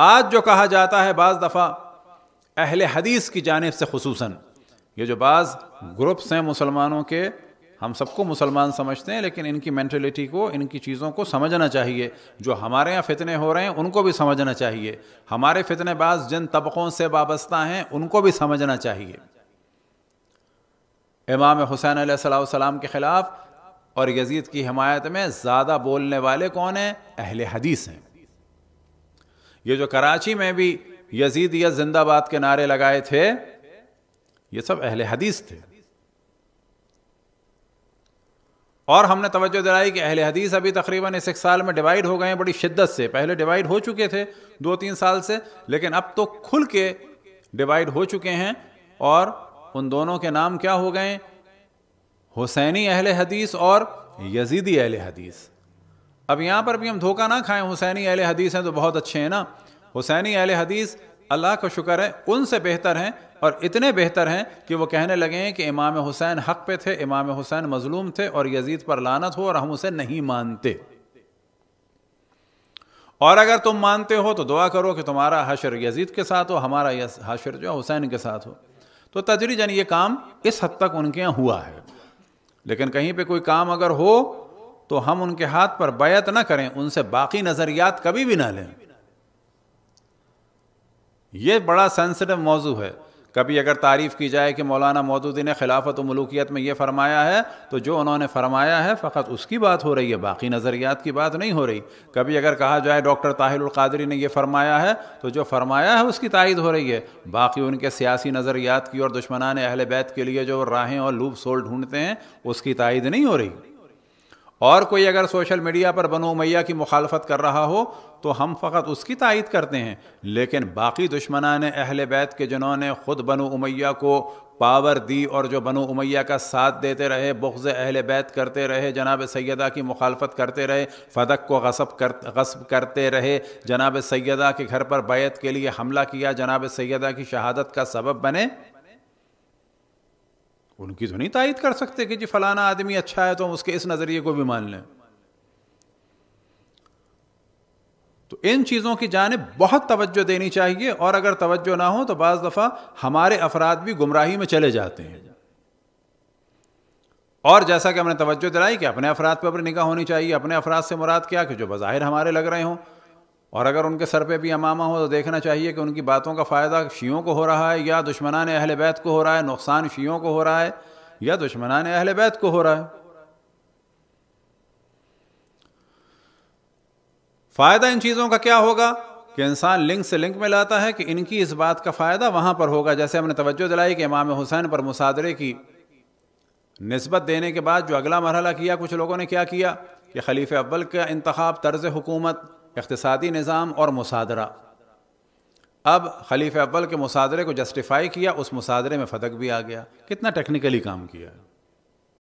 आज जो कहा जाता है बाज़ दफ़ा अहल हदीस की जानब से खसूस ये जो बाज़ ग्रुप्स हैं मुसलमानों के हम सबको मुसलमान समझते हैं लेकिन इनकी मैंटलिटी को इनकी चीज़ों को समझना चाहिए जो हमारे यहाँ फितने हो रहे हैं उनको भी समझना चाहिए हमारे बाज जिन तबक़ों से वाबस्ता हैं उनको भी समझना चाहिए इमाम हुसैन सलाम के ख़िलाफ़ और यजीद की हमायत में ज़्यादा बोलने वाले कौन हैं अहल हदीस हैं ये जो कराची में भी यजीद या जिंदाबाद के नारे लगाए थे ये सब अहले हदीस थे और हमने तवज्जो दिलाई कि अहले हदीस अभी तकरीबन इस एक साल में डिवाइड हो गए हैं बड़ी शिद्दत से पहले डिवाइड हो चुके थे दो तीन साल से लेकिन अब तो खुल के डिवाइड हो चुके हैं और उन दोनों के नाम क्या हो गए हुसैनी अहले हदीस और यजीदी अहले हदीस अब यहाँ पर भी हम धोखा ना खाएं हुसैनी अहल हदीस हैं तो बहुत अच्छे हैं ना हुसैनी अहल हदीस अल्लाह का शुक्र है उनसे बेहतर हैं और इतने बेहतर हैं कि वो कहने लगे हैं कि इमाम हुसैन हक पे थे इमाम हुसैन मजलूम थे और यजीद पर लानत हो और हम उसे नहीं मानते और अगर तुम मानते हो तो दुआ करो कि तुम्हारा हशर यजीद के साथ हो हमारा हशर जो हुसैन के साथ हो तो तजरीजन ये काम इस हद तक उनके यहाँ हुआ है लेकिन कहीं पे कोई काम अगर हो तो हम उनके हाथ पर बैत ना करें उनसे बाकी नज़रियात कभी भी ना लें यह बड़ा सेंसिटिव मौजू है कभी अगर तारीफ़ की जाए कि मौलाना मोदूदी ने खिलाफत मलूकियत में ये फरमाया है तो जो उन्होंने फरमाया है फ़कत उसकी बात हो रही है बाकी नज़रियात की बात नहीं हो रही कभी अगर कहा जाए डॉक्टर ताहिलकादरी ने यह फरमाया है तो जो फरमाया है उसकी तायद हो रही है बाकी उनके सियासी नज़रियात की और दुश्मनान अहल बैत के लिए जो राहें और लूप सोल ढूंढते हैं उसकी तायद नहीं हो रही और कोई अगर सोशल मीडिया पर बनो मैया की मुखालफत कर रहा हो तो हम फ़कत उसकी तायद करते हैं लेकिन बाकी दुश्मनान अहल बैत के जिन्होंने ख़ुद बनो उमैया को पावर दी और जो बनो उमैया का साथ देते रहे बुख्ज़ अहल बैत करते रहे जनाब सैदा की मुखालफत करते रहे फदक को गसब कर गसब करते रहे जनाब सैदा के घर पर बैत के लिए हमला किया जनाब सैदा की शहादत का सबब बने उनकी तो नहीं तायद कर सकते कि जी फलाना आदमी अच्छा है तो हम उसके इस नज़रिए को भी मान लें तो इन चीज़ों की जानब बहुत तवज्जो देनी चाहिए और अगर तवज्जो ना हो तो बज़ दफ़ा हमारे अफराद भी गुमराही में चले जाते हैं और जैसा कि हमने तवज्जो दिलाई कि अपने अफराद पर अपनी निगाह होनी चाहिए अपने अफराद से मुराद क्या कि जो बाहिर हमारे लग रहे हों और अगर उनके सर पे भी अमामा हो तो देखना चाहिए कि उनकी बातों का फ़ायदा शीयों को हो रहा है या दुश्मनान अहल बैत को हो रहा है नुकसान शीयों को हो रहा है या दुश्मनान अहल बैत को हो रहा है फ़ायदा इन चीज़ों का क्या होगा कि इंसान लिंक से लिंक में लाता है कि इनकी इस बात का फ़ायदा वहाँ पर होगा जैसे हमने तवज्जो दिलाई कि इमाम हुसैन पर मुसादरे की नस्बत देने के बाद जो अगला मरहला किया कुछ लोगों ने क्या किया कि खलीफ अव्वल का इंतखब तर्ज़ हुकूमत इकतसादी निज़ाम और मुसादरा अब खलीफ अव्वल के मुसादरे को जस्टिफाई किया उस मुसादरे में फतक भी आ गया कितना टेक्निकली काम किया है